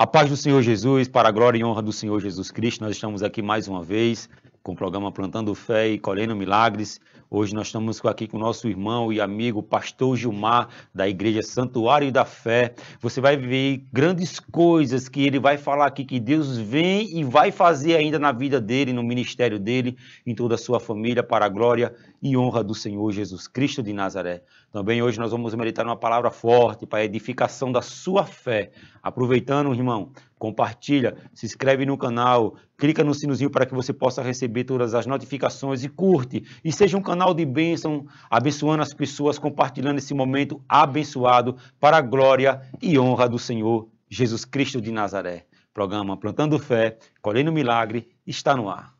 A paz do Senhor Jesus, para a glória e honra do Senhor Jesus Cristo, nós estamos aqui mais uma vez com o programa Plantando Fé e Colhendo Milagres. Hoje nós estamos aqui com o nosso irmão e amigo pastor Gilmar, da Igreja Santuário da Fé. Você vai ver grandes coisas que ele vai falar aqui, que Deus vem e vai fazer ainda na vida dele, no ministério dele, em toda a sua família, para a glória e honra do Senhor Jesus Cristo de Nazaré. Também hoje nós vamos meditar numa palavra forte para a edificação da sua fé. Aproveitando, irmão, compartilha, se inscreve no canal, clica no sinozinho para que você possa receber todas as notificações e curte. E seja um canal de bênção, abençoando as pessoas, compartilhando esse momento abençoado para a glória e honra do Senhor Jesus Cristo de Nazaré. Programa Plantando Fé, Colhendo Milagre, está no ar.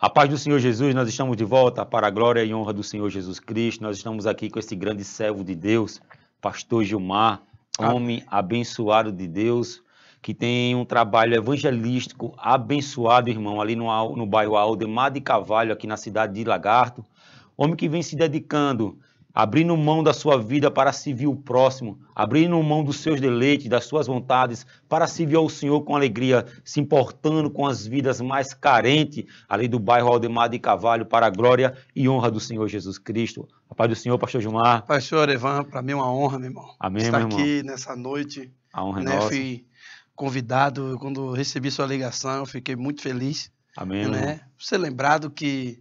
A paz do Senhor Jesus, nós estamos de volta para a glória e honra do Senhor Jesus Cristo. Nós estamos aqui com esse grande servo de Deus, pastor Gilmar, homem ah. abençoado de Deus, que tem um trabalho evangelístico abençoado, irmão, ali no, no bairro Aldemar de Cavalho, aqui na cidade de Lagarto. Homem que vem se dedicando abrindo mão da sua vida para servir o próximo, abrindo mão dos seus deleites, das suas vontades, para servir ao Senhor com alegria, se importando com as vidas mais carentes, ali do bairro Aldemar de Cavalho, para a glória e honra do Senhor Jesus Cristo. A paz do Senhor, pastor Gilmar. Pastor Evan, para mim é uma honra, meu irmão. Amém, Estar meu irmão. aqui nessa noite. A honra é né, é nossa. Fui convidado, quando recebi sua ligação, eu fiquei muito feliz. Amém, né? Ser lembrado que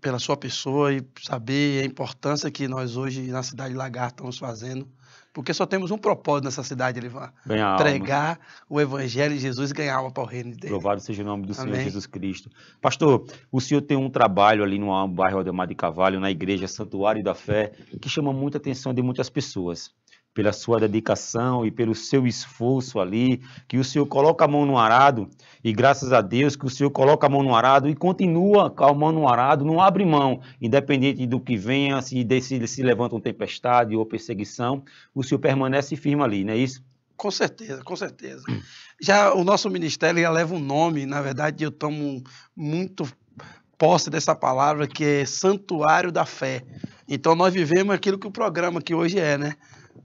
pela sua pessoa e saber a importância que nós hoje na cidade de Lagarto estamos fazendo, porque só temos um propósito nessa cidade, Elivan. Ganhar Pregar alma. o evangelho de Jesus e ganhar alma para o reino Deus. Louvado seja o nome do Amém. Senhor Jesus Cristo. Pastor, o senhor tem um trabalho ali no bairro Ademar de Cavalho, na igreja Santuário da Fé, que chama muita atenção de muitas pessoas pela sua dedicação e pelo seu esforço ali, que o Senhor coloca a mão no arado e graças a Deus que o Senhor coloca a mão no arado e continua com a mão no arado, não abre mão, independente do que venha, se, se, se levanta uma tempestade ou perseguição, o Senhor permanece firme ali, não é isso? Com certeza, com certeza. Já o nosso ministério já leva um nome, na verdade eu tomo muito posse dessa palavra que é santuário da fé. Então nós vivemos aquilo que o programa que hoje é, né?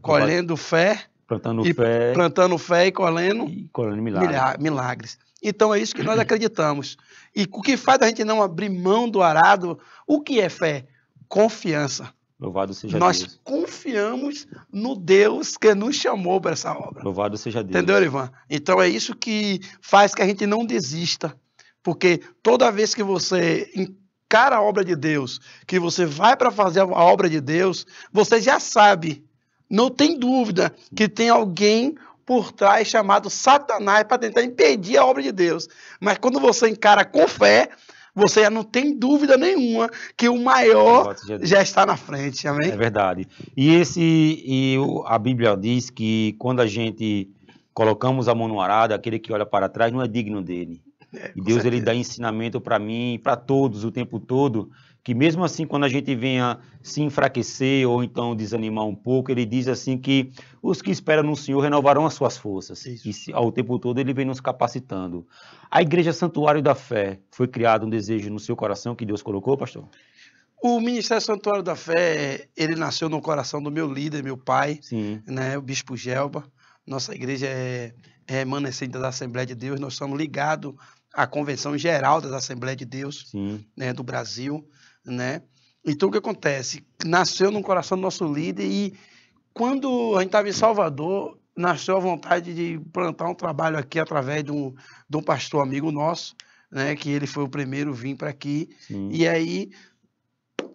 colhendo fé. Plantando e, fé. Plantando fé e colhendo, e colhendo milagres. milagres. Então é isso que nós acreditamos. E o que faz a gente não abrir mão do arado? O que é fé? Confiança. Louvado seja Nós Deus. Nós confiamos no Deus que nos chamou para essa obra. Louvado seja Deus. Entendeu, Ivan? Então é isso que faz que a gente não desista. Porque toda vez que você encara a obra de Deus, que você vai para fazer a obra de Deus, você já sabe não tem dúvida que tem alguém por trás chamado Satanás para tentar impedir a obra de Deus. Mas quando você encara com fé, você não tem dúvida nenhuma que o maior já está na frente. Amém? É verdade. E esse e a Bíblia diz que quando a gente colocamos a mão no arado, aquele que olha para trás não é digno dele. É, e Deus certeza. ele dá ensinamento para mim, e para todos o tempo todo que mesmo assim, quando a gente venha se enfraquecer ou então desanimar um pouco, ele diz assim que os que esperam no Senhor renovarão as suas forças. Isso. E ao tempo todo ele vem nos capacitando. A Igreja Santuário da Fé foi criado um desejo no seu coração que Deus colocou, pastor? O Ministério Santuário da Fé, ele nasceu no coração do meu líder, meu pai, Sim. né, o Bispo Gelba. Nossa igreja é, é remanescente da Assembleia de Deus, nós estamos ligados à Convenção Geral da Assembleia de Deus né, do Brasil né? Então o que acontece? Nasceu no coração do nosso líder e quando a gente estava em Salvador, nasceu a vontade de plantar um trabalho aqui através de um, de um pastor amigo nosso, né? Que ele foi o primeiro vir para aqui. Sim. E aí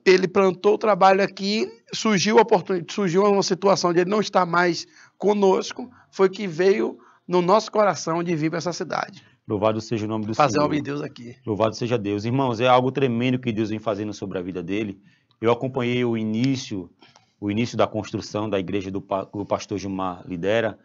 ele plantou o trabalho aqui, surgiu a oportunidade, surgiu uma situação de ele não estar mais conosco, foi que veio no nosso coração de vir para essa cidade. Louvado seja o nome do Fazer Senhor. Fazer de Deus aqui. Louvado seja Deus. Irmãos, é algo tremendo que Deus vem fazendo sobre a vida dele. Eu acompanhei o início, o início da construção da igreja do, do pastor Gilmar Lidera.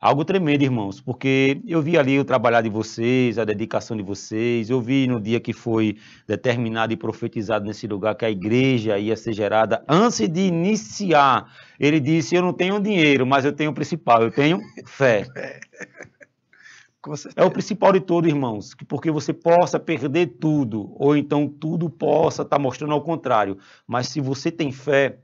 Algo tremendo, irmãos, porque eu vi ali o trabalhar de vocês, a dedicação de vocês, eu vi no dia que foi determinado e profetizado nesse lugar que a igreja ia ser gerada. Antes de iniciar, ele disse: Eu não tenho dinheiro, mas eu tenho o principal, eu tenho fé. É o principal de todos, irmãos, que porque você possa perder tudo, ou então tudo possa estar tá mostrando ao contrário. Mas se você tem fé,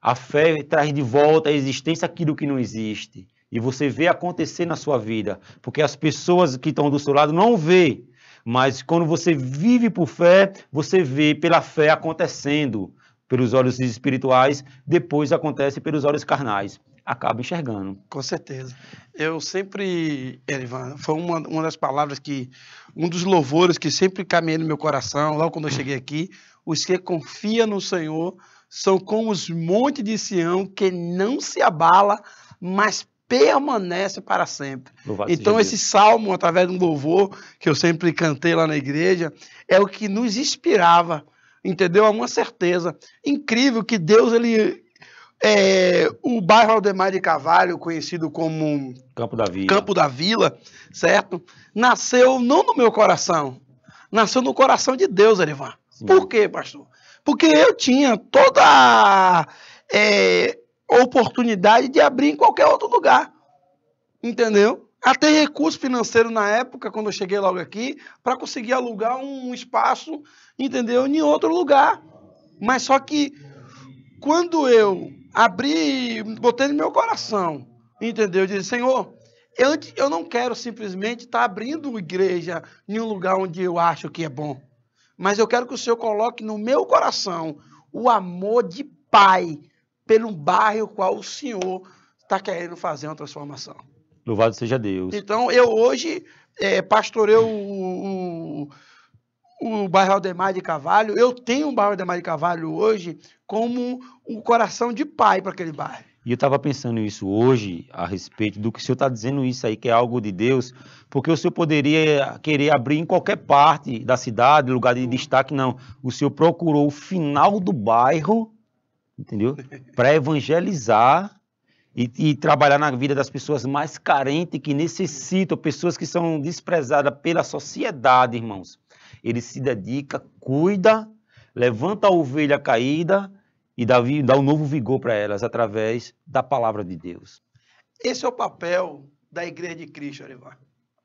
a fé traz de volta à existência aquilo que não existe. E você vê acontecer na sua vida, porque as pessoas que estão do seu lado não vê, mas quando você vive por fé, você vê pela fé acontecendo pelos olhos espirituais, depois acontece pelos olhos carnais acaba enxergando. Com certeza. Eu sempre, Erivan, foi uma, uma das palavras que, um dos louvores que sempre caminhei no meu coração, logo quando eu cheguei aqui, os que confiam no Senhor são como os montes de Sião que não se abala, mas permanece para sempre. Louvado então, esse salmo, através de um louvor que eu sempre cantei lá na igreja, é o que nos inspirava, entendeu? A uma certeza incrível que Deus ele é, o bairro Aldemar de Cavalho, conhecido como Campo da Vila, Campo da Vila certo? Nasceu não no meu coração, nasceu no coração de Deus, Erivan. Por quê, pastor? Porque eu tinha toda a é, oportunidade de abrir em qualquer outro lugar, entendeu? Até recurso financeiro na época, quando eu cheguei logo aqui, para conseguir alugar um espaço, entendeu? Em outro lugar. Mas só que quando eu abri, botei no meu coração, entendeu? Eu disse, Senhor, eu, eu não quero simplesmente estar tá abrindo uma igreja em um lugar onde eu acho que é bom, mas eu quero que o Senhor coloque no meu coração o amor de pai pelo bairro qual o Senhor está querendo fazer uma transformação. Louvado seja Deus. Então, eu hoje é, eh, pastorei o, o o bairro Aldemar de Cavalho. Eu tenho o bairro Aldemar de Cavalho hoje como um coração de pai para aquele bairro. E eu estava pensando isso hoje a respeito do que o senhor está dizendo isso aí, que é algo de Deus, porque o senhor poderia querer abrir em qualquer parte da cidade, lugar de destaque, não. O senhor procurou o final do bairro, entendeu? Para evangelizar e, e, trabalhar na vida das pessoas mais carentes que necessitam, pessoas que são desprezadas pela sociedade, irmãos ele se dedica, cuida, levanta a ovelha caída e dá, dá um novo vigor para elas através da palavra de Deus. Esse é o papel da Igreja de Cristo, Arivar.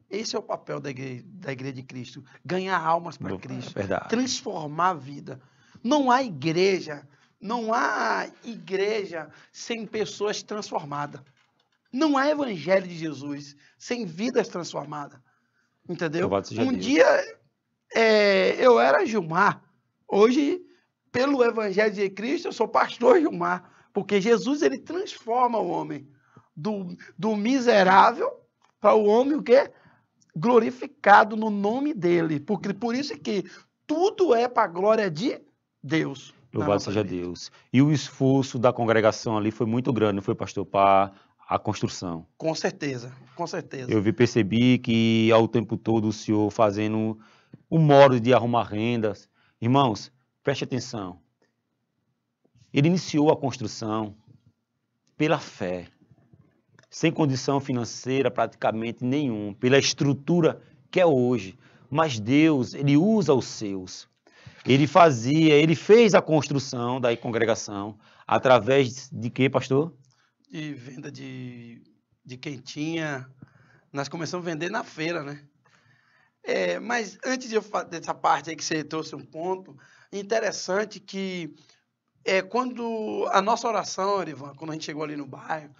Esse é o papel da igreja, da igreja de Cristo: ganhar almas para Cristo, verdade. transformar a vida. Não há igreja, não há igreja sem pessoas transformadas. Não há evangelho de Jesus sem vidas transformadas. Entendeu? Um dia é, eu era Gilmar. Hoje, pelo Evangelho de Cristo, eu sou pastor Gilmar. Porque Jesus ele transforma o homem do, do miserável para o homem o quê? glorificado no nome dele. Porque por isso que tudo é para a glória de Deus. Louvado tá seja Deus. E o esforço da congregação ali foi muito grande, não foi, pastor, para a construção. Com certeza, com certeza. Eu vi, percebi que ao tempo todo o senhor fazendo o modo de arrumar rendas. Irmãos, preste atenção. Ele iniciou a construção pela fé, sem condição financeira praticamente nenhuma, pela estrutura que é hoje. Mas Deus, ele usa os seus. Ele fazia, ele fez a construção da congregação através de quê, pastor? De venda de, de quem tinha. Nós começamos a vender na feira, né? É, mas antes de eu dessa parte aí que você trouxe um ponto interessante que é quando a nossa oração, Erivan, quando a gente chegou ali no bairro,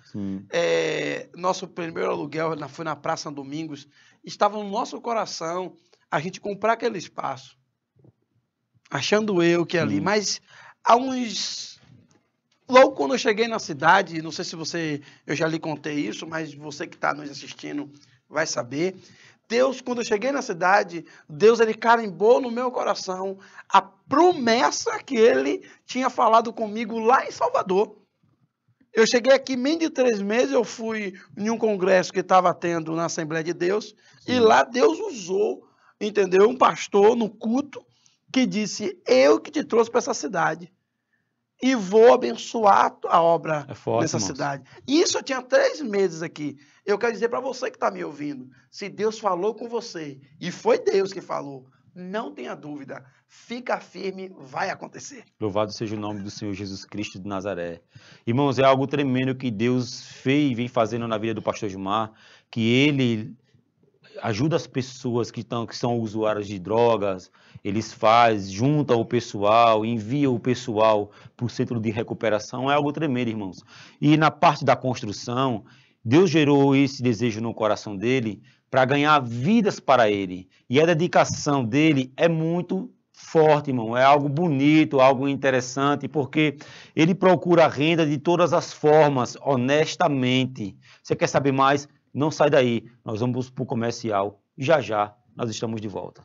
é, nosso primeiro aluguel foi na Praça São Domingos, estava no nosso coração a gente comprar aquele espaço, achando eu que ali, mas há uns logo quando eu cheguei na cidade, não sei se você, eu já lhe contei isso, mas você que está nos assistindo vai saber. Deus, quando eu cheguei na cidade, Deus ele carimbou no meu coração a promessa que ele tinha falado comigo lá em Salvador. Eu cheguei aqui, menos de três meses, eu fui em um congresso que estava tendo na Assembleia de Deus, Sim. e lá Deus usou, entendeu? Um pastor no culto que disse: Eu que te trouxe para essa cidade e vou abençoar a obra é forte, dessa irmãos. cidade. Isso eu tinha três meses aqui. Eu quero dizer para você que está me ouvindo, se Deus falou com você, e foi Deus que falou, não tenha dúvida, fica firme, vai acontecer. Louvado seja o nome do Senhor Jesus Cristo de Nazaré. Irmãos, é algo tremendo que Deus fez e vem fazendo na vida do pastor Gilmar, que ele ajuda as pessoas que, estão que são usuários de drogas, eles faz, junta o pessoal, envia o pessoal para o centro de recuperação, é algo tremendo, irmãos. E na parte da construção, Deus gerou esse desejo no coração dele para ganhar vidas para ele. E a dedicação dele é muito forte, irmão. É algo bonito, algo interessante, porque ele procura renda de todas as formas, honestamente. Você quer saber mais? Não sai daí, nós vamos para o comercial. Já já nós estamos de volta.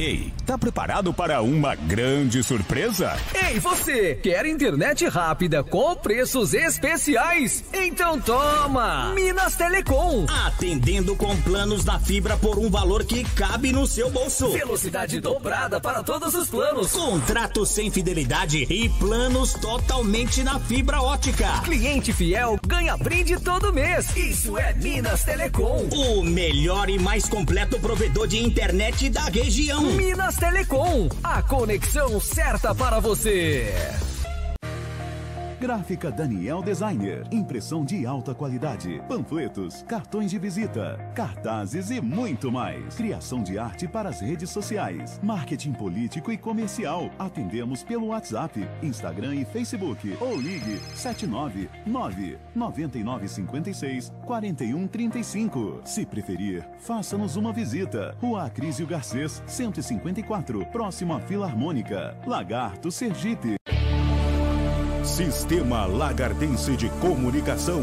Ei, tá preparado para uma grande surpresa? Ei, você! Quer internet rápida com preços especiais? Então toma! Minas Telecom! Atendendo com planos da fibra por um valor que cabe no seu bolso. Velocidade dobrada para todos os planos. Contratos sem fidelidade e planos totalmente na fibra ótica. Cliente fiel ganha brinde todo mês. Isso é Minas Telecom. O melhor e mais completo provedor de internet da região. Minas Telecom, a conexão certa para você. Gráfica Daniel Designer. Impressão de alta qualidade. Panfletos, cartões de visita, cartazes e muito mais. Criação de arte para as redes sociais. Marketing político e comercial. Atendemos pelo WhatsApp, Instagram e Facebook. Ou ligue 799 9956 4135. Se preferir, faça-nos uma visita. Rua Crisio Garcês, 154, próximo à Filarmônica. Lagarto, Sergipe. Sistema Lagardense de Comunicação.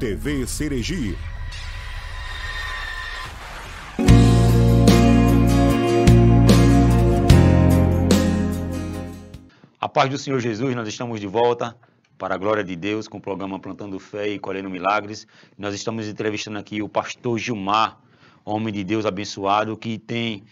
TV Seregi. A paz do Senhor Jesus, nós estamos de volta para a glória de Deus com o programa Plantando Fé e Colhendo Milagres. Nós estamos entrevistando aqui o pastor Gilmar, homem de Deus abençoado que tem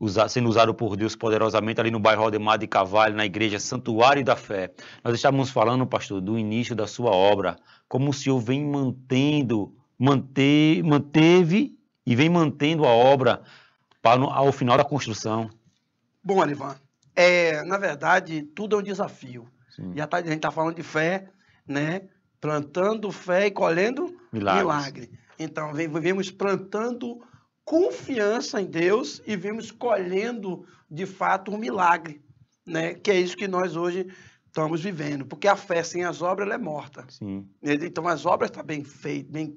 Usar, sendo usado por Deus poderosamente ali no bairro Aldemar de Cavalho, na igreja Santuário da Fé. Nós estávamos falando, pastor, do início da sua obra, como o senhor vem mantendo, manter, manteve e vem mantendo a obra para ao final da construção. Bom, Alivan, é, na verdade, tudo é um desafio. Sim. Já tá, a gente está falando de fé, né? Plantando fé e colhendo milagre. Então, vivemos plantando confiança em Deus e vimos colhendo de fato um milagre, né? Que é isso que nós hoje estamos vivendo, porque a fé sem as obras ela é morta. Sim. Então as obras estão tá bem feitas, bem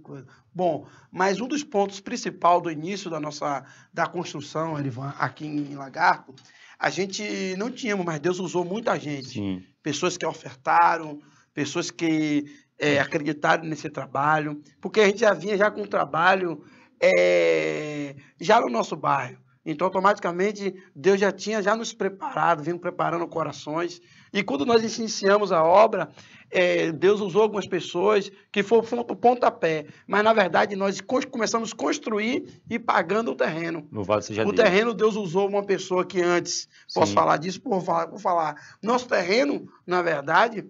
bom. Mas um dos pontos principal do início da nossa da construção, Erivan, aqui em Lagarto, a gente não tinha, mas Deus usou muita gente, Sim. pessoas que ofertaram, pessoas que é, acreditaram nesse trabalho, porque a gente já vinha já com um trabalho é, já no nosso bairro. Então, automaticamente, Deus já tinha já nos preparado, vindo preparando corações. E quando nós iniciamos a obra, é, Deus usou algumas pessoas que foram o pontapé. Mas, na verdade, nós começamos a construir e pagando o terreno. seja o Deus. terreno, Deus usou uma pessoa que antes, posso Sim. falar disso, vou falar. Nosso terreno, na verdade,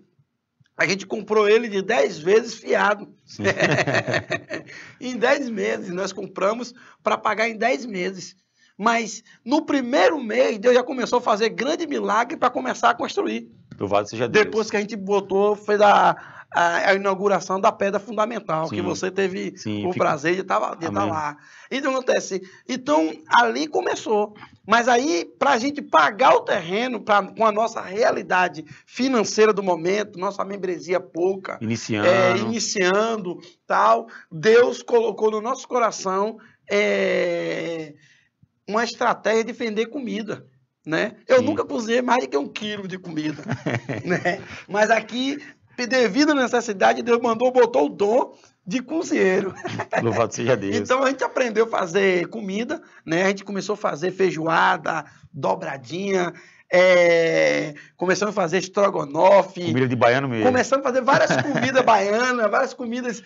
a gente comprou ele de 10 vezes fiado. em 10 meses, nós compramos para pagar em 10 meses. Mas no primeiro mês, Deus já começou a fazer grande milagre para começar a construir. Louvado seja Deus. Depois que a gente botou, fez a, a, a inauguração da pedra fundamental, Sim. que você teve Sim, o fica... prazer de estar tá de tá lá. Então, acontece. Então, ali começou. Mas aí, para a gente pagar o terreno pra, com a nossa realidade financeira do momento, nossa membresia pouca, iniciando, é, iniciando tal, Deus colocou no nosso coração é, uma estratégia de vender comida. Né? Eu nunca cozinhei mais do que um quilo de comida. né? Mas aqui devido à necessidade, Deus mandou, botou o dom de cozinheiro. Louvado seja Deus. Então a gente aprendeu a fazer comida, né? A gente começou a fazer feijoada, dobradinha, é... começamos a fazer estrogonofe. Comida de baiano mesmo. Começamos a fazer várias comidas baianas, várias comidas.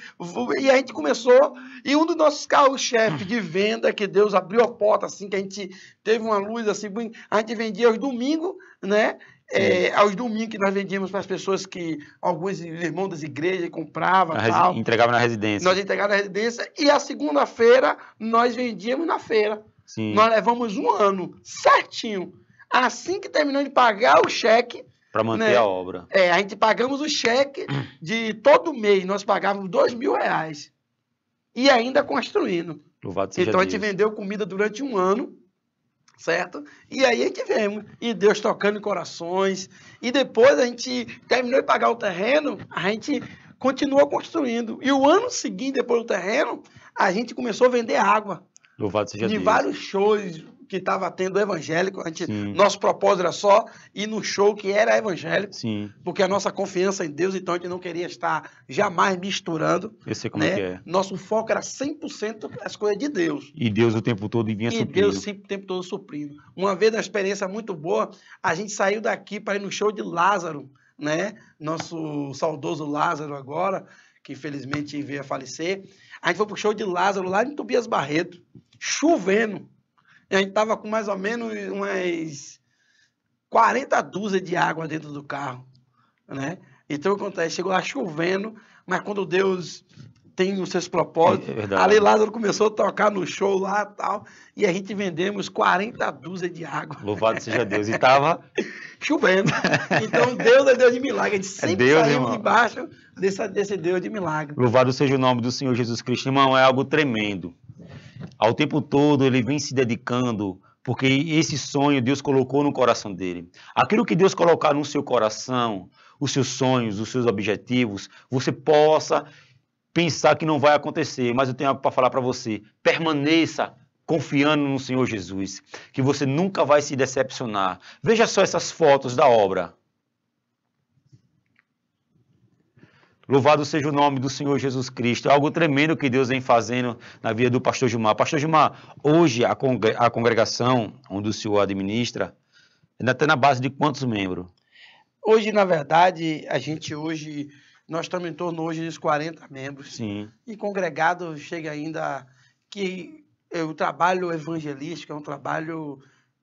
E a gente começou. E um dos nossos carros chefe de venda, que Deus abriu a porta, assim, que a gente teve uma luz assim, a gente vendia aos domingos, né? É. é, aos domingos que nós vendíamos para as pessoas que alguns irmãos das igrejas compravam. Tal. Entregava na residência. Nós entregávamos na residência. E a segunda-feira nós vendíamos na feira. Sim. Nós levamos um ano certinho. Assim que terminou de pagar o cheque. Para manter né, a obra. É, a gente pagamos o cheque de todo mês. Nós pagávamos dois mil reais. E ainda construindo. Louvado seja então a gente vendeu comida durante um ano certo? E aí é que vemos. E Deus tocando corações. E depois a gente terminou de pagar o terreno, a gente continuou construindo. E o ano seguinte, depois do terreno, a gente começou a vender água. Louvado seja de Deus. vários shows, que estava tendo evangélico. A gente, nosso propósito era só ir no show que era evangélico, Sim. porque a nossa confiança em Deus, então a gente não queria estar jamais misturando. Eu sei como é né? é, é Nosso foco era 100% as coisas de Deus. E Deus o tempo todo vinha e suprindo. E Deus sempre, o tempo todo suprindo. Uma vez, uma experiência muito boa, a gente saiu daqui para ir no show de Lázaro, né? Nosso saudoso Lázaro agora, que infelizmente veio a falecer. A gente foi pro show de Lázaro lá em Tobias Barreto, chovendo. E a gente tava com mais ou menos umas 40 dúzias de água dentro do carro, né? Então acontece, chegou lá chovendo, mas quando Deus tem os seus propósitos, é, é ali Lázaro começou a tocar no show lá tal, e a gente vendemos 40 dúzias de água. Louvado seja Deus. E tava chovendo. Então Deus é Deus de milagre. A gente é sempre é Deus, saímos debaixo desse, desse Deus de milagre. Louvado seja o nome do Senhor Jesus Cristo. Irmão, é algo tremendo. Ao tempo todo ele vem se dedicando, porque esse sonho Deus colocou no coração dele. Aquilo que Deus colocar no seu coração, os seus sonhos, os seus objetivos, você possa pensar que não vai acontecer, mas eu tenho algo para falar para você. Permaneça confiando no Senhor Jesus, que você nunca vai se decepcionar. Veja só essas fotos da obra. Louvado seja o nome do Senhor Jesus Cristo. É algo tremendo que Deus vem fazendo na vida do pastor Gilmar. Pastor Gilmar, hoje a, congregação onde o senhor administra, ainda está na base de quantos membros? Hoje, na verdade, a gente hoje, nós estamos em torno hoje dos 40 membros. Sim. E congregado chega ainda que o trabalho evangelístico é um trabalho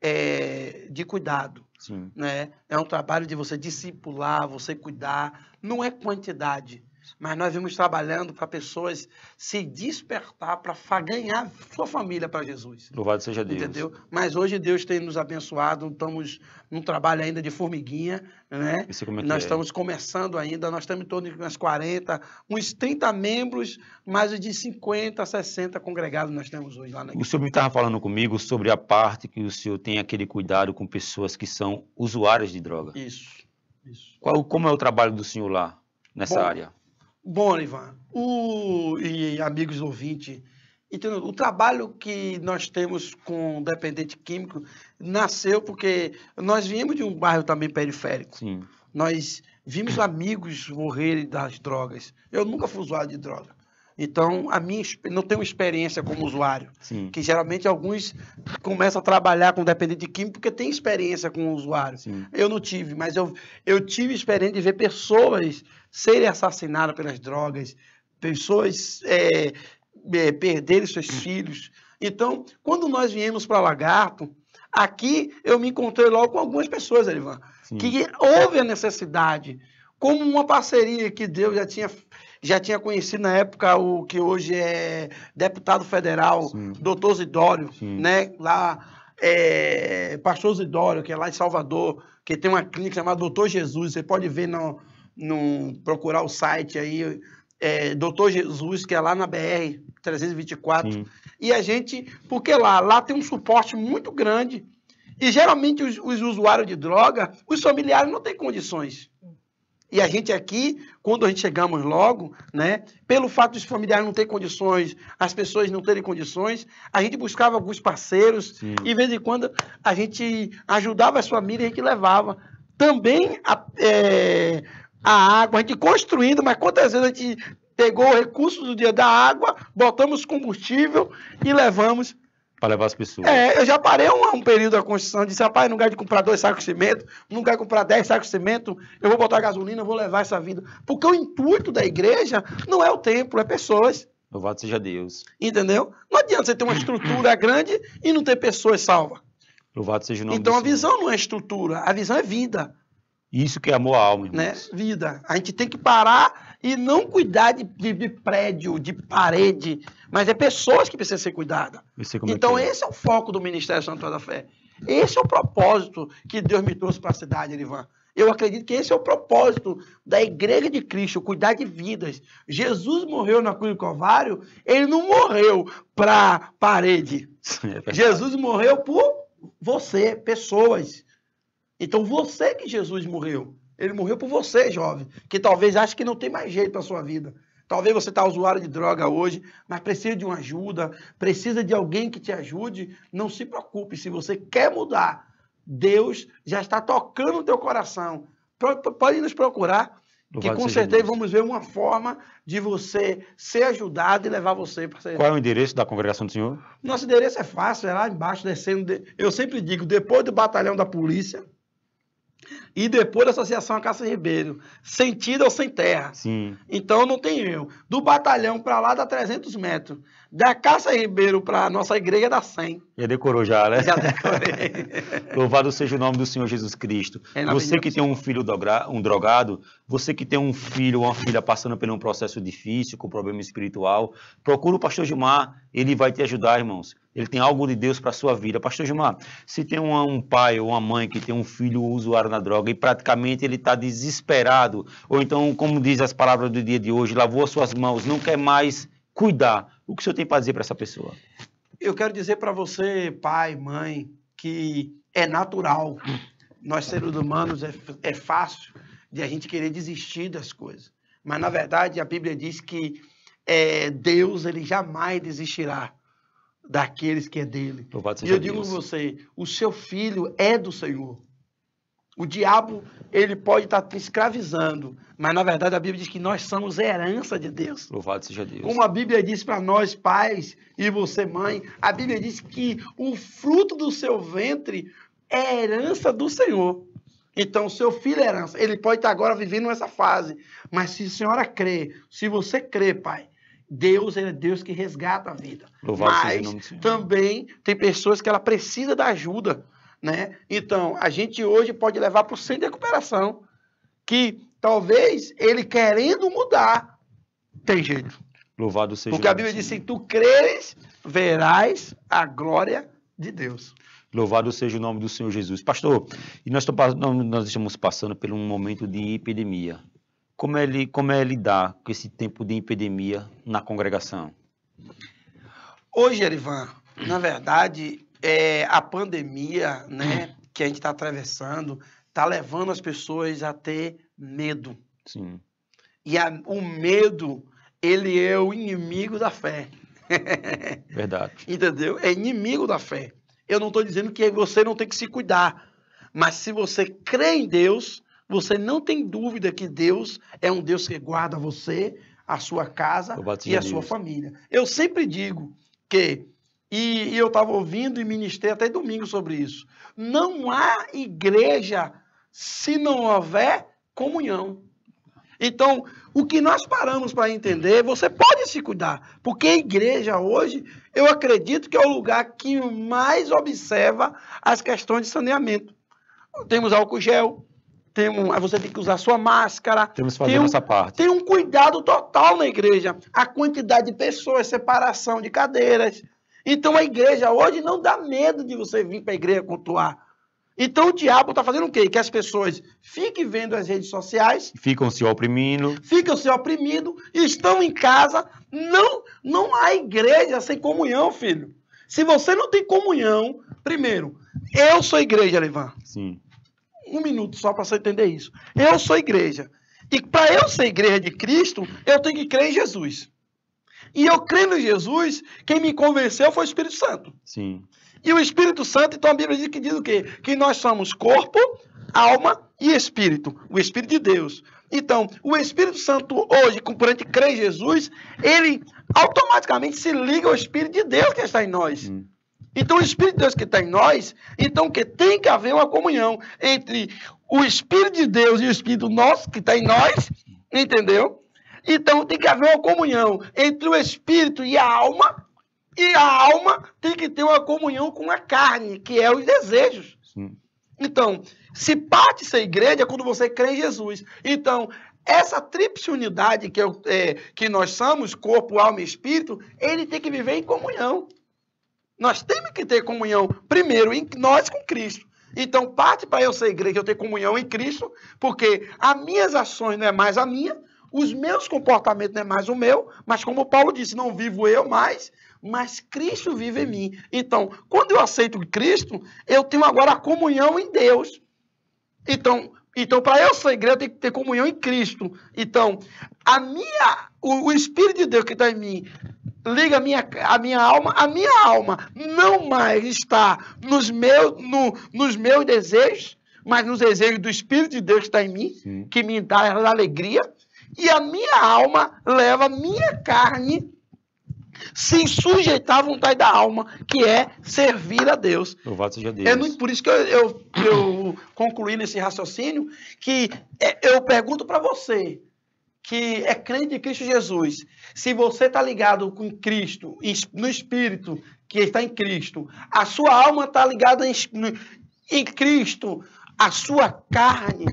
é, de cuidado. Sim. Né? É um trabalho de você discipular, você cuidar. Não é quantidade, mas nós vimos trabalhando para pessoas se despertar para ganhar sua família para Jesus. Louvado seja Deus. Entendeu? Mas hoje Deus tem nos abençoado, estamos num trabalho ainda de formiguinha, né? Isso como é nós é? estamos começando ainda, nós temos em torno de umas 40, uns 30 membros, mais de 50, 60 congregados nós temos hoje lá na igreja. O senhor me estava falando comigo sobre a parte que o senhor tem aquele cuidado com pessoas que são usuárias de droga. Isso. Isso. Qual, como é o trabalho do senhor lá nessa Bom, área? Bom, Ivan, o, e amigos ouvintes, então, o trabalho que nós temos com dependente químico nasceu porque nós viemos de um bairro também periférico. Sim. Nós vimos amigos morrerem das drogas. Eu nunca fui usuário de droga. Então, a minha não tenho experiência como usuário, Sim. que geralmente alguns começam a trabalhar com dependente de químico porque tem experiência com o usuário. Sim. Eu não tive, mas eu, eu tive experiência de ver pessoas serem assassinadas pelas drogas, pessoas é, é, perderem seus filhos. Então, quando nós viemos para Lagarto, aqui eu me encontrei logo com algumas pessoas, Elivan, que houve a necessidade, como uma parceria que Deus já tinha já tinha conhecido na época o que hoje é deputado federal, doutor Zidório, Sim. né? Lá é, pastor Zidório, que é lá em Salvador, que tem uma clínica chamada Doutor Jesus. Você pode ver no, no procurar o site aí, é, Doutor Jesus, que é lá na BR 324. Sim. E a gente, porque lá, lá tem um suporte muito grande. E geralmente os, os usuários de droga, os familiares não têm condições. E a gente aqui, quando a gente chegamos logo, né, pelo fato dos familiares não ter condições, as pessoas não terem condições, a gente buscava alguns parceiros Sim. e de vez em quando a gente ajudava as famílias, a gente levava. Também a, é, a água, a gente construindo, mas quantas vezes a gente pegou o recurso do dia da água, botamos combustível e levamos para levar as pessoas. É, eu já parei um, um período da construção, disse, rapaz, não quero de comprar dois sacos de cimento, não quero comprar dez sacos de cimento, eu vou botar gasolina, eu vou levar essa vida. Porque o intuito da igreja não é o templo, é pessoas. Louvado seja Deus. Entendeu? Não adianta você ter uma estrutura grande e não ter pessoas salvas. Louvado seja o nome Então a visão não é estrutura, a visão é vida. Isso que é amor à alma. Né? Vida. A gente tem que parar e não cuidar de, de, de prédio, de parede, mas é pessoas que precisam ser cuidadas. É então, é. esse é o foco do Ministério Santo da Fé. Esse é o propósito que Deus me trouxe para a cidade, Ivan. Eu acredito que esse é o propósito da Igreja de Cristo, cuidar de vidas. Jesus morreu na cruz do Calvário, ele não morreu para parede. É Jesus morreu por você, pessoas. Então você que Jesus morreu. Ele morreu por você, jovem, que talvez ache que não tem mais jeito para sua vida. Talvez você está usuário de droga hoje, mas precisa de uma ajuda, precisa de alguém que te ajude. Não se preocupe, se você quer mudar, Deus já está tocando o teu coração. Pode nos procurar, que com certeza vamos ver uma forma de você ser ajudado e levar você para ser. Qual é o endereço da congregação do Senhor? Nosso endereço é fácil, é lá embaixo, descendo. Eu sempre digo, depois do batalhão da polícia, e depois da Associação caça Ribeiro. Sentido ou sem terra. Sim. Então não tem erro. Do batalhão para lá dá 300 metros. Da Cássia Ribeiro para a nossa igreja da 100. Já decorou já, né? Já decorei. Louvado seja o nome do Senhor Jesus Cristo. É você que tem um filho um drogado, você que tem um filho ou uma filha passando por um processo difícil, com problema espiritual, procura o pastor Gilmar, ele vai te ajudar, irmãos. Ele tem algo de Deus para a sua vida. Pastor Gilmar, se tem uma, um pai ou uma mãe que tem um filho usuário na droga e praticamente ele está desesperado, ou então, como diz as palavras do dia de hoje, lavou as suas mãos, não quer mais cuidar o que o senhor tem para dizer para essa pessoa? Eu quero dizer para você, pai, mãe, que é natural. Nós, seres humanos, é, é fácil de a gente querer desistir das coisas. Mas, na verdade, a Bíblia diz que é, Deus ele jamais desistirá daqueles que é dele. E eu digo a você, o seu filho é do Senhor. O diabo, ele pode estar tá te escravizando, mas na verdade a Bíblia diz que nós somos herança de Deus. Louvado seja Deus. Como a Bíblia diz para nós, pais, e você, mãe, a Bíblia diz que o fruto do seu ventre é herança do Senhor. Então, o seu filho é herança. Ele pode estar tá agora vivendo essa fase, mas se a senhora crê, se você crê, pai, Deus é Deus que resgata a vida. Louvado mas seja o nome do Senhor. também tem pessoas que ela precisa da ajuda. Né? Então, a gente hoje pode levar para o centro de recuperação, que talvez ele querendo mudar, tem jeito. Louvado seja Porque a Bíblia diz assim: tu creres, verás a glória de Deus. Louvado seja o nome do Senhor Jesus. Pastor, e nós, estamos passando por um momento de epidemia. Como é, como é lidar com esse tempo de epidemia na congregação? Hoje, Erivan, na verdade, é, a pandemia, né, hum. que a gente está atravessando, está levando as pessoas a ter medo. Sim. E a, o medo, ele é o inimigo da fé. Verdade. Entendeu? É inimigo da fé. Eu não estou dizendo que você não tem que se cuidar, mas se você crê em Deus, você não tem dúvida que Deus é um Deus que guarda você, a sua casa e a sua família. Eu sempre digo que e, e eu estava ouvindo e ministrei até domingo sobre isso. Não há igreja se não houver comunhão. Então, o que nós paramos para entender, você pode se cuidar, porque a igreja hoje, eu acredito que é o lugar que mais observa as questões de saneamento. Temos álcool gel, tem um, você tem que usar sua máscara. Temos que fazer tem um, nossa parte. Tem um cuidado total na igreja. A quantidade de pessoas, separação de cadeiras. Então a igreja hoje não dá medo de você vir para a igreja cultuar. Então o diabo está fazendo o quê? Que as pessoas fiquem vendo as redes sociais, ficam se oprimindo, ficam se oprimindo, estão em casa, não, não há igreja sem comunhão, filho. Se você não tem comunhão, primeiro, eu sou igreja, Levan. Sim. Um minuto só para você entender isso. Eu sou igreja. E para eu ser igreja de Cristo, eu tenho que crer em Jesus. E eu crendo em Jesus, quem me convenceu foi o Espírito Santo. Sim. E o Espírito Santo, então a Bíblia diz que diz o quê? Que nós somos corpo, alma e espírito, o Espírito de Deus. Então, o Espírito Santo hoje, por a gente crer em Jesus, ele automaticamente se liga ao Espírito de Deus que está em nós. Hum. Então, o Espírito de Deus que está em nós, então que tem que haver uma comunhão entre o Espírito de Deus e o Espírito nosso que está em nós, entendeu? Então tem que haver uma comunhão entre o espírito e a alma, e a alma tem que ter uma comunhão com a carne, que é os desejos. Sim. Então, se parte ser igreja é quando você crê em Jesus. Então, essa tríplice unidade que, eu, é, que nós somos, corpo, alma e espírito, ele tem que viver em comunhão. Nós temos que ter comunhão, primeiro, em nós com Cristo. Então, parte para eu ser igreja, eu ter comunhão em Cristo, porque as minhas ações não é mais a minha, os meus comportamentos não é mais o meu, mas como Paulo disse, não vivo eu mais, mas Cristo vive em mim. Então, quando eu aceito Cristo, eu tenho agora a comunhão em Deus. Então, então para eu ser igreja, eu tenho que ter comunhão em Cristo. Então, a minha, o, o Espírito de Deus que está em mim liga a minha, a minha alma, a minha alma não mais está nos meus, no, nos meus desejos, mas nos desejos do Espírito de Deus que está em mim, Sim. que me dá alegria e a minha alma leva a minha carne se sujeitar à vontade da alma, que é servir a Deus. Louvado seja é Deus. É muito por isso que eu, eu, eu concluí nesse raciocínio que é, eu pergunto para você que é crente em Cristo Jesus, se você está ligado com Cristo, no Espírito que está em Cristo, a sua alma está ligada em, em Cristo, a sua carne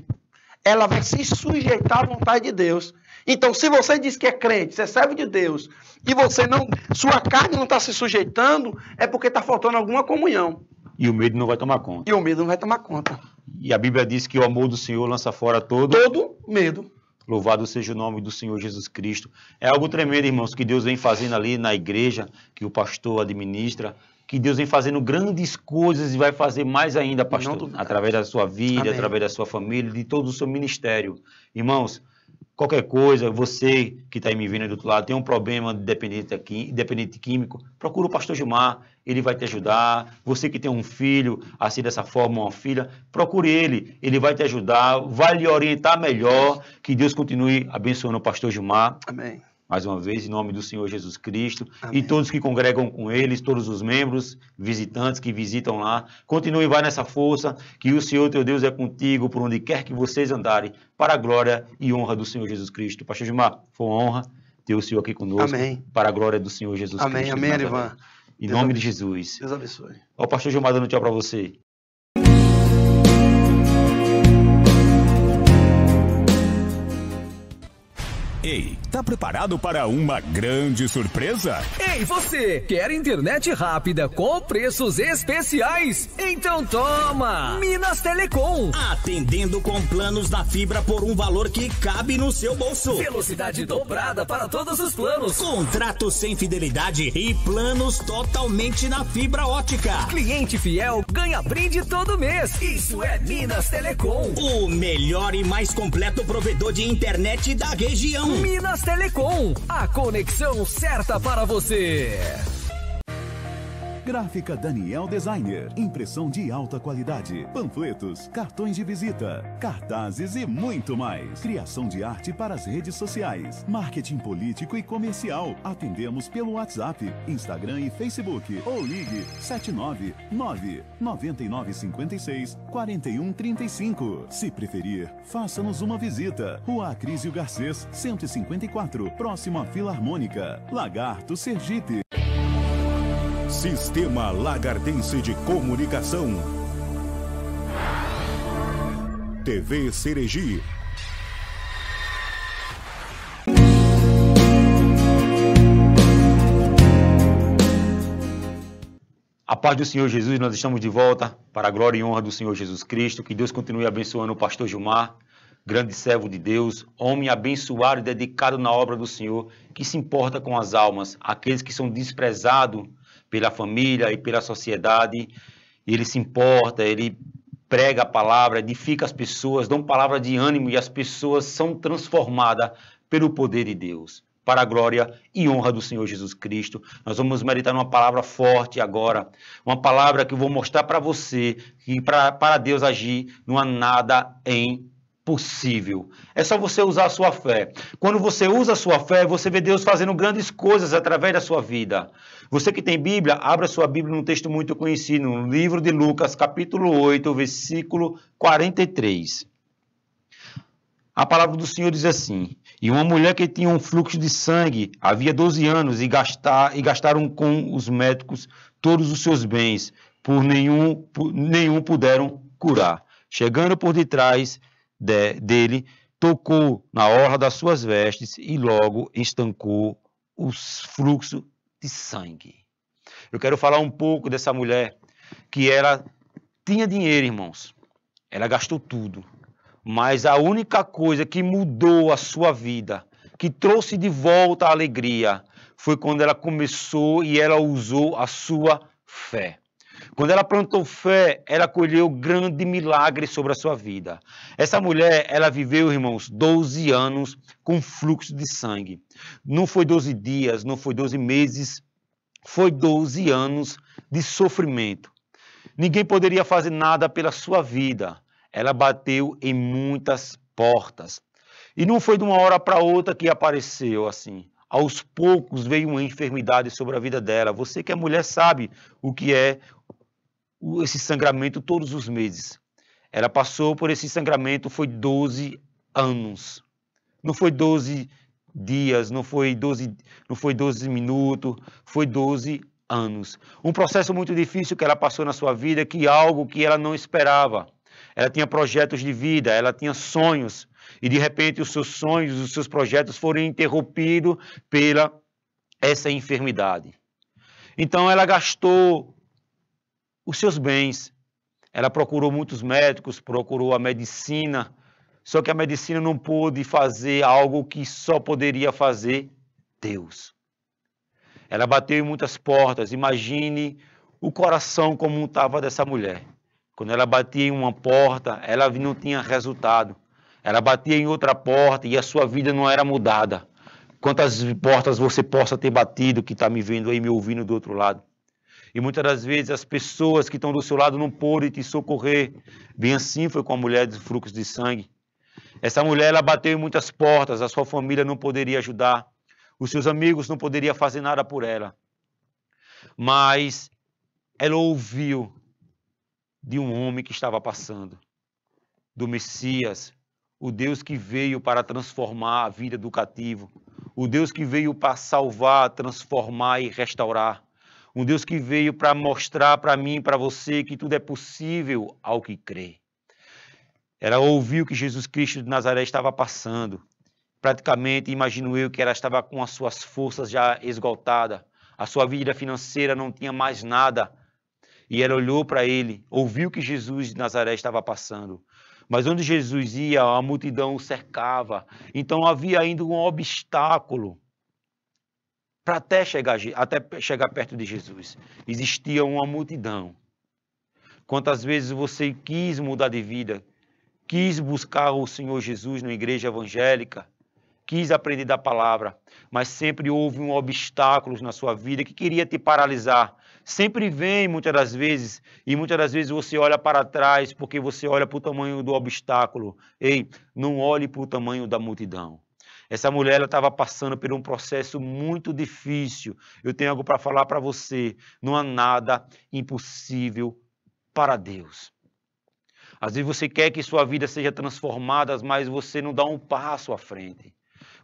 ela vai se sujeitar à vontade de Deus. Então, se você diz que é crente, você é serve de Deus, e você não, sua carne não está se sujeitando, é porque está faltando alguma comunhão. E o medo não vai tomar conta. E o medo não vai tomar conta. E a Bíblia diz que o amor do Senhor lança fora todo. Todo medo. Louvado seja o nome do Senhor Jesus Cristo. É algo tremendo, irmãos, que Deus vem fazendo ali na igreja, que o pastor administra, que Deus vem fazendo grandes coisas e vai fazer mais ainda, pastor, através da sua vida, Amém. através da sua família, de todo o seu ministério. Irmãos, qualquer coisa, você que está me vendo do outro lado, tem um problema dependente, químico, procura o pastor Gilmar, ele vai te ajudar. Você que tem um filho, assim dessa forma, uma filha, procure ele, ele vai te ajudar, vai lhe orientar melhor. Que Deus continue abençoando o pastor Gilmar. Amém mais uma vez, em nome do Senhor Jesus Cristo Amém. e todos que congregam com eles, todos os membros, visitantes que visitam lá. Continue, vai nessa força, que o Senhor teu Deus é contigo por onde quer que vocês andarem, para a glória e honra do Senhor Jesus Cristo. Pastor Gilmar, foi uma honra ter o Senhor aqui conosco. Amém. Para a glória do Senhor Jesus Amém. Cristo. Amém. Amém, Ivan. Em Deus nome abençoe. de Jesus. Deus abençoe. Ó, pastor Gilmar dando tchau para você. Tá preparado para uma grande surpresa? Ei, você! Quer internet rápida com preços especiais? Então toma! Minas Telecom! Atendendo com planos da fibra por um valor que cabe no seu bolso. Velocidade dobrada para todos os planos. Contratos sem fidelidade e planos totalmente na fibra ótica. Cliente fiel ganha brinde todo mês. Isso é Minas Telecom. O melhor e mais completo provedor de internet da região. Minas Telecom, a conexão certa para você. Gráfica Daniel Designer. Impressão de alta qualidade. Panfletos, cartões de visita, cartazes e muito mais. Criação de arte para as redes sociais. Marketing político e comercial. Atendemos pelo WhatsApp, Instagram e Facebook. Ou ligue 799 9956 4135. Se preferir, faça-nos uma visita. Rua Acrisio Garcês, 154, próximo à Filarmônica. Lagarto Sergipe. Sistema Lagardense de Comunicação. TV Seregi. A paz do Senhor Jesus, nós estamos de volta para a glória e honra do Senhor Jesus Cristo. Que Deus continue abençoando o pastor Gilmar, grande servo de Deus, homem abençoado e dedicado na obra do Senhor, que se importa com as almas, aqueles que são desprezados pela família e pela sociedade. Ele se importa, ele prega a palavra, edifica as pessoas, dá uma palavra de ânimo e as pessoas são transformadas pelo poder de Deus, para a glória e honra do Senhor Jesus Cristo. Nós vamos meditar numa palavra forte agora, uma palavra que eu vou mostrar para você que para Deus agir não há nada em possível. É só você usar a sua fé. Quando você usa a sua fé, você vê Deus fazendo grandes coisas através da sua vida. Você que tem Bíblia, abra sua Bíblia num texto muito conhecido, no livro de Lucas, capítulo 8, versículo 43. A palavra do Senhor diz assim: E uma mulher que tinha um fluxo de sangue havia 12 anos e, gastar, e gastaram com os médicos todos os seus bens, por nenhum, por nenhum puderam curar. Chegando por detrás, de, dele, tocou na orla das suas vestes e logo estancou o fluxo de sangue. Eu quero falar um pouco dessa mulher que ela tinha dinheiro, irmãos. Ela gastou tudo. Mas a única coisa que mudou a sua vida, que trouxe de volta a alegria, foi quando ela começou e ela usou a sua fé. Quando ela plantou fé, ela colheu grande milagre sobre a sua vida. Essa mulher, ela viveu, irmãos, 12 anos com fluxo de sangue. Não foi 12 dias, não foi 12 meses, foi 12 anos de sofrimento. Ninguém poderia fazer nada pela sua vida. Ela bateu em muitas portas. E não foi de uma hora para outra que apareceu assim. Aos poucos veio uma enfermidade sobre a vida dela. Você que é mulher sabe o que é esse sangramento todos os meses. Ela passou por esse sangramento, foi 12 anos. Não foi 12 dias, não foi 12, não foi 12 minutos, foi 12 anos. Um processo muito difícil que ela passou na sua vida, que algo que ela não esperava. Ela tinha projetos de vida, ela tinha sonhos, e de repente os seus sonhos, os seus projetos foram interrompidos pela essa enfermidade. Então ela gastou os seus bens. Ela procurou muitos médicos, procurou a medicina, só que a medicina não pôde fazer algo que só poderia fazer Deus. Ela bateu em muitas portas. Imagine o coração como estava dessa mulher. Quando ela batia em uma porta, ela não tinha resultado. Ela batia em outra porta e a sua vida não era mudada. Quantas portas você possa ter batido que está me vendo aí, me ouvindo do outro lado? E muitas das vezes as pessoas que estão do seu lado não podem te socorrer. Bem assim foi com a mulher dos fluxos de sangue. Essa mulher ela bateu em muitas portas, a sua família não poderia ajudar, os seus amigos não poderiam fazer nada por ela. Mas ela ouviu de um homem que estava passando, do Messias, o Deus que veio para transformar a vida do cativo, o Deus que veio para salvar, transformar e restaurar. Um Deus que veio para mostrar para mim, para você, que tudo é possível ao que crê. Ela ouviu que Jesus Cristo de Nazaré estava passando. Praticamente, imagino eu que ela estava com as suas forças já esgotadas. A sua vida financeira não tinha mais nada. E ela olhou para ele, ouviu que Jesus de Nazaré estava passando. Mas onde Jesus ia, a multidão o cercava. Então havia ainda um obstáculo para até chegar, até chegar perto de Jesus. Existia uma multidão. Quantas vezes você quis mudar de vida, quis buscar o Senhor Jesus na igreja evangélica, quis aprender da palavra, mas sempre houve um obstáculo na sua vida que queria te paralisar. Sempre vem muitas das vezes, e muitas das vezes você olha para trás porque você olha para o tamanho do obstáculo. Ei, não olhe para o tamanho da multidão. Essa mulher ela estava passando por um processo muito difícil. Eu tenho algo para falar para você. Não há nada impossível para Deus. Às vezes você quer que sua vida seja transformada, mas você não dá um passo à frente.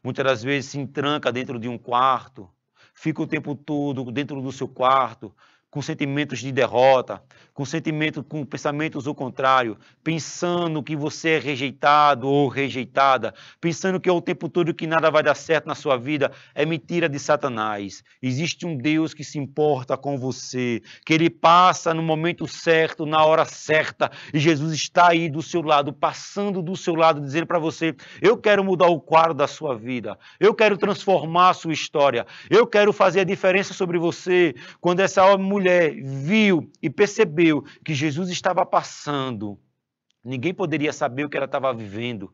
Muitas das vezes se entranca dentro de um quarto, fica o tempo todo dentro do seu quarto, com sentimentos de derrota, com sentimento, com pensamentos o contrário, pensando que você é rejeitado ou rejeitada, pensando que é o tempo todo que nada vai dar certo na sua vida, é mentira de Satanás. Existe um Deus que se importa com você, que ele passa no momento certo, na hora certa, e Jesus está aí do seu lado, passando do seu lado, dizendo para você: "Eu quero mudar o quadro da sua vida. Eu quero transformar a sua história. Eu quero fazer a diferença sobre você". Quando essa mulher viu e percebeu que Jesus estava passando, ninguém poderia saber o que ela estava vivendo,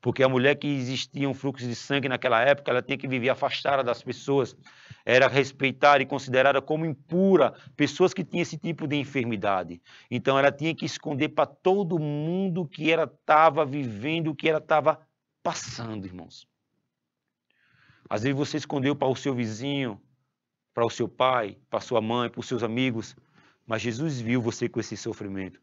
porque a mulher que existia um fluxo de sangue naquela época, ela tinha que viver afastada das pessoas, era respeitada e considerada como impura, pessoas que tinham esse tipo de enfermidade. Então ela tinha que esconder para todo mundo o que ela estava vivendo, o que ela estava passando, irmãos. Às vezes você escondeu para o seu vizinho, para o seu pai, para sua mãe, para os seus amigos, mas Jesus viu você com esse sofrimento.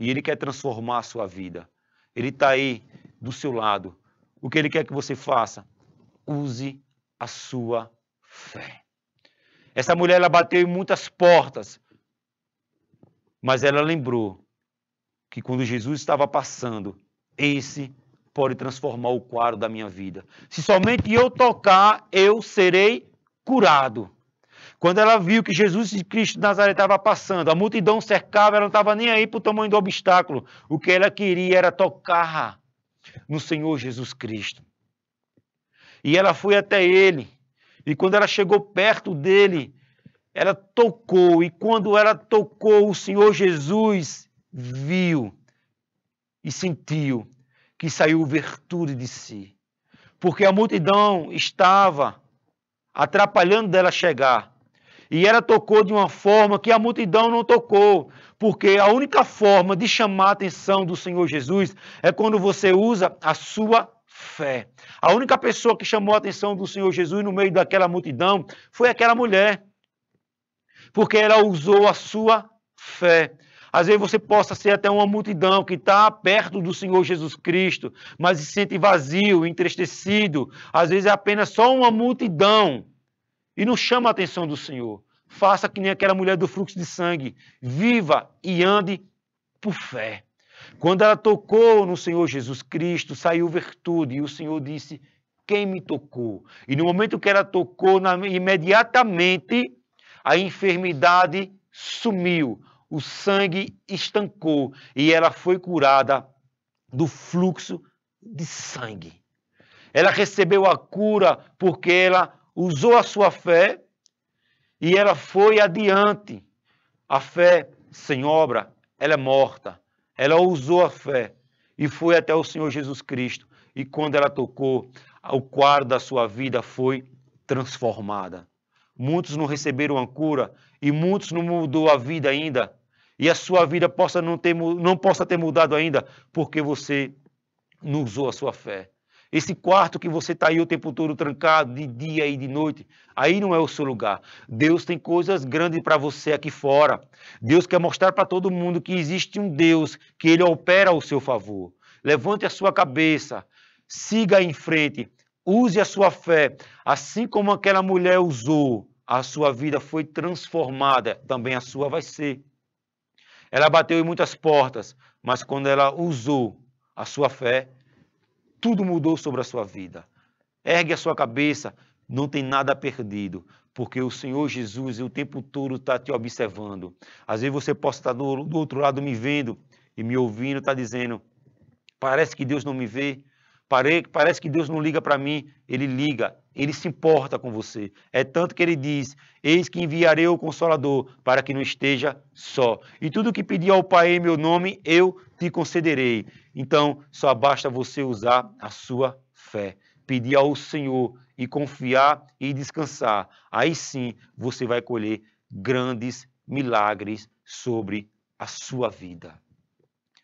E Ele quer transformar a sua vida. Ele está aí do seu lado. O que Ele quer que você faça? Use a sua fé. Essa mulher ela bateu em muitas portas, mas ela lembrou que quando Jesus estava passando, esse pode transformar o quadro da minha vida. Se somente eu tocar, eu serei curado. Quando ela viu que Jesus Cristo de Nazaré estava passando, a multidão cercava, ela não estava nem aí para o tamanho do obstáculo. O que ela queria era tocar no Senhor Jesus Cristo. E ela foi até ele. E quando ela chegou perto dele, ela tocou. E quando ela tocou, o Senhor Jesus viu e sentiu que saiu virtude de si. Porque a multidão estava atrapalhando dela chegar e ela tocou de uma forma que a multidão não tocou, porque a única forma de chamar a atenção do Senhor Jesus é quando você usa a sua fé. A única pessoa que chamou a atenção do Senhor Jesus no meio daquela multidão foi aquela mulher, porque ela usou a sua fé. Às vezes você possa ser até uma multidão que está perto do Senhor Jesus Cristo, mas se sente vazio, entristecido. Às vezes é apenas só uma multidão e não chama a atenção do Senhor. Faça que nem aquela mulher do fluxo de sangue, viva e ande por fé. Quando ela tocou no Senhor Jesus Cristo, saiu virtude e o Senhor disse: Quem me tocou? E no momento que ela tocou, imediatamente a enfermidade sumiu, o sangue estancou e ela foi curada do fluxo de sangue. Ela recebeu a cura porque ela usou a sua fé e ela foi adiante. A fé sem obra, ela é morta. Ela usou a fé e foi até o Senhor Jesus Cristo. E quando ela tocou, o quadro da sua vida foi transformada. Muitos não receberam a cura e muitos não mudou a vida ainda. E a sua vida possa não, ter, não possa ter mudado ainda, porque você não usou a sua fé. Esse quarto que você está aí o tempo todo trancado, de dia e de noite, aí não é o seu lugar. Deus tem coisas grandes para você aqui fora. Deus quer mostrar para todo mundo que existe um Deus, que ele opera ao seu favor. Levante a sua cabeça, siga em frente, use a sua fé, assim como aquela mulher usou, a sua vida foi transformada, também a sua vai ser. Ela bateu em muitas portas, mas quando ela usou a sua fé, tudo mudou sobre a sua vida. Ergue a sua cabeça, não tem nada perdido, porque o Senhor Jesus o tempo todo está te observando. Às vezes você pode estar tá do, do outro lado me vendo e me ouvindo, está dizendo: parece que Deus não me vê, parece que Deus não liga para mim. Ele liga, ele se importa com você. É tanto que ele diz: Eis que enviarei o Consolador, para que não esteja só. E tudo que pedir ao Pai em meu nome, eu te concederei. Então, só basta você usar a sua fé, pedir ao Senhor e confiar e descansar. Aí sim você vai colher grandes milagres sobre a sua vida.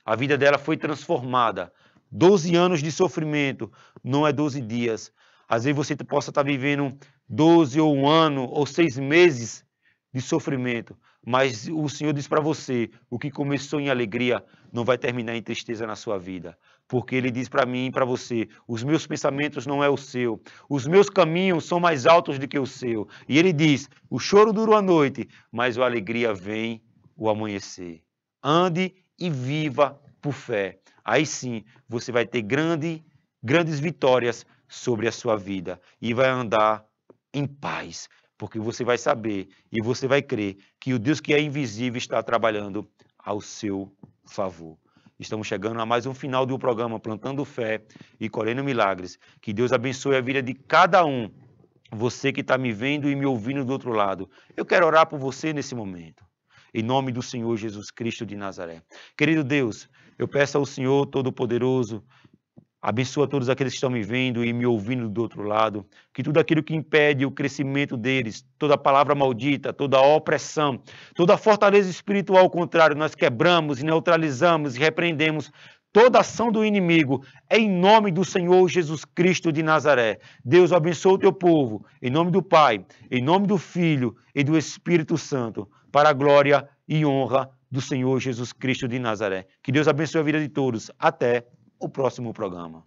A vida dela foi transformada. Doze anos de sofrimento não é doze dias, às vezes você possa estar vivendo 12 ou um ano ou seis meses de sofrimento, mas o Senhor diz para você: o que começou em alegria não vai terminar em tristeza na sua vida. Porque Ele diz para mim e para você: os meus pensamentos não é o seu, os meus caminhos são mais altos do que o seu. E Ele diz: o choro dura a noite, mas a alegria vem o amanhecer. Ande e viva por fé. Aí sim você vai ter grande, grandes vitórias sobre a sua vida e vai andar em paz, porque você vai saber e você vai crer que o Deus que é invisível está trabalhando ao seu favor. Estamos chegando a mais um final do programa Plantando Fé e Colhendo Milagres. Que Deus abençoe a vida de cada um, você que está me vendo e me ouvindo do outro lado. Eu quero orar por você nesse momento. Em nome do Senhor Jesus Cristo de Nazaré. Querido Deus, eu peço ao Senhor Todo-Poderoso Abençoa todos aqueles que estão me vendo e me ouvindo do outro lado. Que tudo aquilo que impede o crescimento deles, toda palavra maldita, toda opressão, toda fortaleza espiritual ao contrário, nós quebramos e neutralizamos e repreendemos toda ação do inimigo, em nome do Senhor Jesus Cristo de Nazaré. Deus abençoe o teu povo, em nome do Pai, em nome do Filho e do Espírito Santo, para a glória e honra do Senhor Jesus Cristo de Nazaré. Que Deus abençoe a vida de todos. Até o próximo programa.